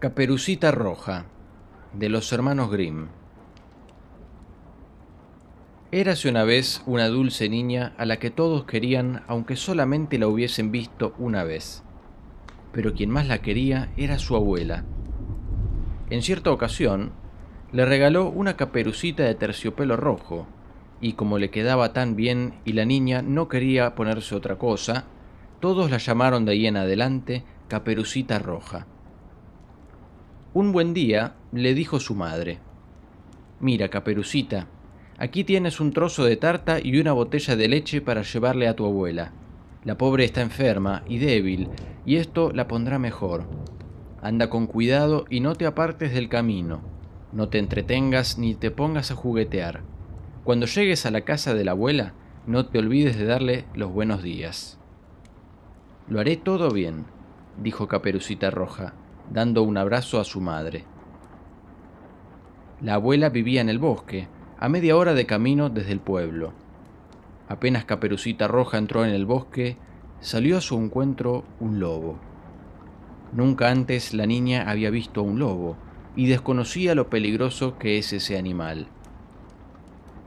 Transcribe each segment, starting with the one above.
Caperucita Roja, de los hermanos Grimm. Érase una vez una dulce niña a la que todos querían, aunque solamente la hubiesen visto una vez. Pero quien más la quería era su abuela. En cierta ocasión, le regaló una caperucita de terciopelo rojo, y como le quedaba tan bien y la niña no quería ponerse otra cosa, todos la llamaron de ahí en adelante Caperucita Roja. Un buen día le dijo su madre, Mira, caperucita, aquí tienes un trozo de tarta y una botella de leche para llevarle a tu abuela. La pobre está enferma y débil, y esto la pondrá mejor. Anda con cuidado y no te apartes del camino. No te entretengas ni te pongas a juguetear. Cuando llegues a la casa de la abuela, no te olvides de darle los buenos días. Lo haré todo bien, dijo Caperucita Roja dando un abrazo a su madre. La abuela vivía en el bosque, a media hora de camino desde el pueblo. Apenas Caperucita Roja entró en el bosque, salió a su encuentro un lobo. Nunca antes la niña había visto un lobo y desconocía lo peligroso que es ese animal.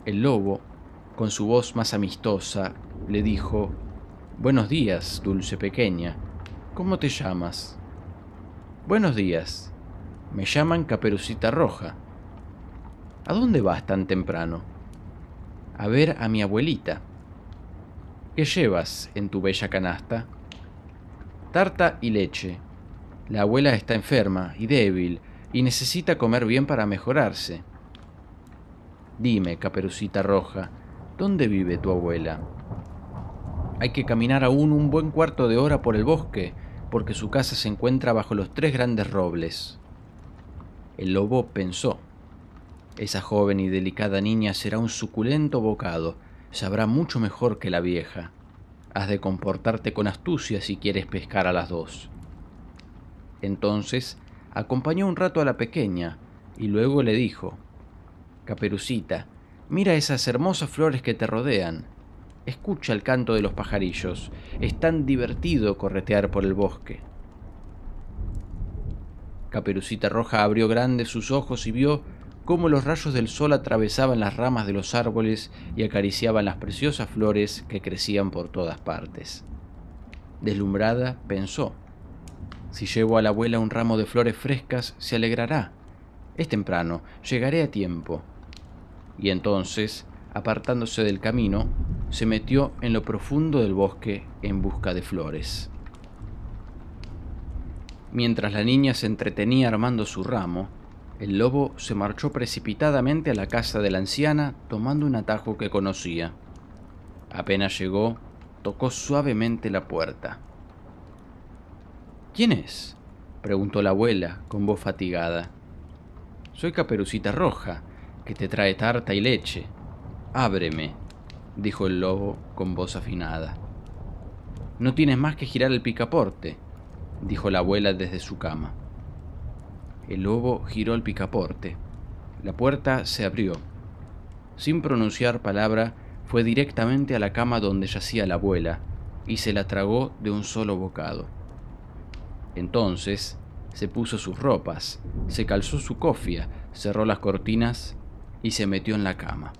El lobo, con su voz más amistosa, le dijo, Buenos días, dulce pequeña, ¿cómo te llamas? Buenos días. Me llaman Caperucita Roja. ¿A dónde vas tan temprano? A ver a mi abuelita. ¿Qué llevas en tu bella canasta? Tarta y leche. La abuela está enferma y débil y necesita comer bien para mejorarse. Dime, Caperucita Roja, ¿dónde vive tu abuela? Hay que caminar aún un buen cuarto de hora por el bosque porque su casa se encuentra bajo los tres grandes robles. El lobo pensó, esa joven y delicada niña será un suculento bocado, sabrá mucho mejor que la vieja. Has de comportarte con astucia si quieres pescar a las dos. Entonces acompañó un rato a la pequeña y luego le dijo, Caperucita, mira esas hermosas flores que te rodean. Escucha el canto de los pajarillos. Es tan divertido corretear por el bosque. Caperucita Roja abrió grandes sus ojos y vio cómo los rayos del sol atravesaban las ramas de los árboles y acariciaban las preciosas flores que crecían por todas partes. Deslumbrada, pensó, si llevo a la abuela un ramo de flores frescas, se alegrará. Es temprano, llegaré a tiempo. Y entonces, apartándose del camino, se metió en lo profundo del bosque en busca de flores. Mientras la niña se entretenía armando su ramo, el lobo se marchó precipitadamente a la casa de la anciana tomando un atajo que conocía. Apenas llegó, tocó suavemente la puerta. ¿Quién es? preguntó la abuela con voz fatigada. Soy Caperucita Roja, que te trae tarta y leche. Ábreme dijo el lobo con voz afinada. No tienes más que girar el picaporte, dijo la abuela desde su cama. El lobo giró el picaporte. La puerta se abrió. Sin pronunciar palabra, fue directamente a la cama donde yacía la abuela y se la tragó de un solo bocado. Entonces, se puso sus ropas, se calzó su cofia, cerró las cortinas y se metió en la cama.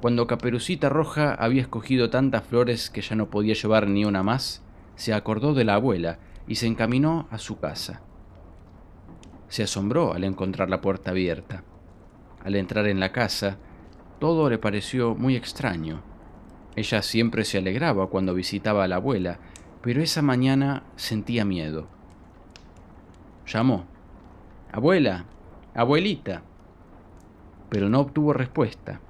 Cuando Caperucita Roja había escogido tantas flores que ya no podía llevar ni una más, se acordó de la abuela y se encaminó a su casa. Se asombró al encontrar la puerta abierta. Al entrar en la casa, todo le pareció muy extraño. Ella siempre se alegraba cuando visitaba a la abuela, pero esa mañana sentía miedo. Llamó. Abuela, abuelita. Pero no obtuvo respuesta.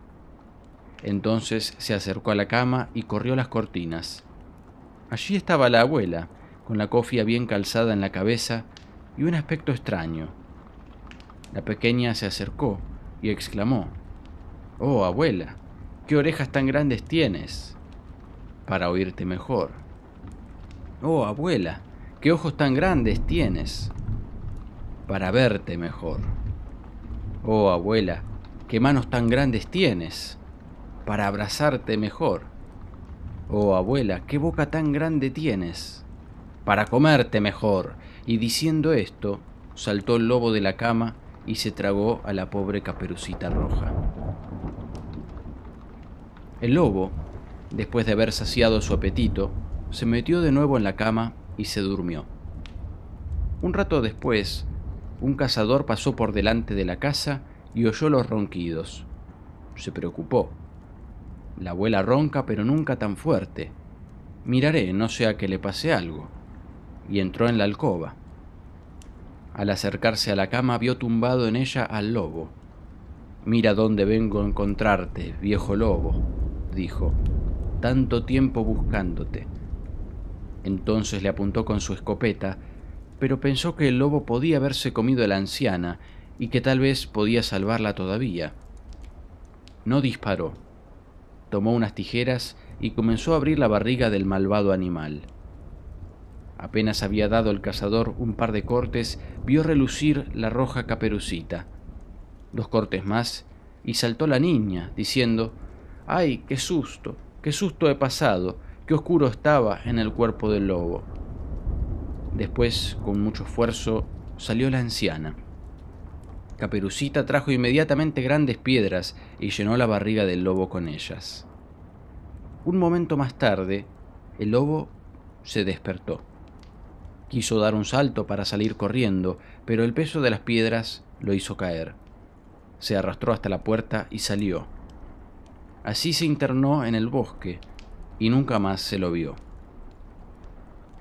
Entonces se acercó a la cama y corrió las cortinas. Allí estaba la abuela, con la cofia bien calzada en la cabeza y un aspecto extraño. La pequeña se acercó y exclamó, Oh, abuela, qué orejas tan grandes tienes, para oírte mejor. Oh, abuela, qué ojos tan grandes tienes, para verte mejor. Oh, abuela, qué manos tan grandes tienes, para abrazarte mejor. Oh abuela, qué boca tan grande tienes, para comerte mejor. Y diciendo esto, saltó el lobo de la cama y se tragó a la pobre caperucita roja. El lobo, después de haber saciado su apetito, se metió de nuevo en la cama y se durmió. Un rato después, un cazador pasó por delante de la casa y oyó los ronquidos. Se preocupó la abuela ronca pero nunca tan fuerte. Miraré, no sea que le pase algo. Y entró en la alcoba. Al acercarse a la cama vio tumbado en ella al lobo. Mira dónde vengo a encontrarte, viejo lobo, dijo. Tanto tiempo buscándote. Entonces le apuntó con su escopeta, pero pensó que el lobo podía haberse comido a la anciana y que tal vez podía salvarla todavía. No disparó tomó unas tijeras y comenzó a abrir la barriga del malvado animal. Apenas había dado el cazador un par de cortes, vio relucir la roja caperucita. Dos cortes más, y saltó la niña, diciendo, ¡Ay, qué susto! ¡Qué susto he pasado! ¡Qué oscuro estaba en el cuerpo del lobo! Después, con mucho esfuerzo, salió la anciana. Caperucita trajo inmediatamente grandes piedras y llenó la barriga del lobo con ellas. Un momento más tarde, el lobo se despertó. Quiso dar un salto para salir corriendo, pero el peso de las piedras lo hizo caer. Se arrastró hasta la puerta y salió. Así se internó en el bosque y nunca más se lo vio.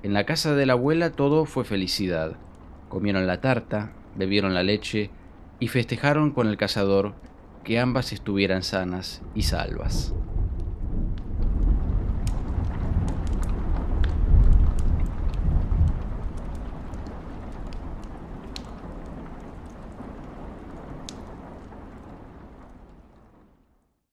En la casa de la abuela todo fue felicidad. Comieron la tarta, bebieron la leche y festejaron con el cazador que ambas estuvieran sanas y salvas.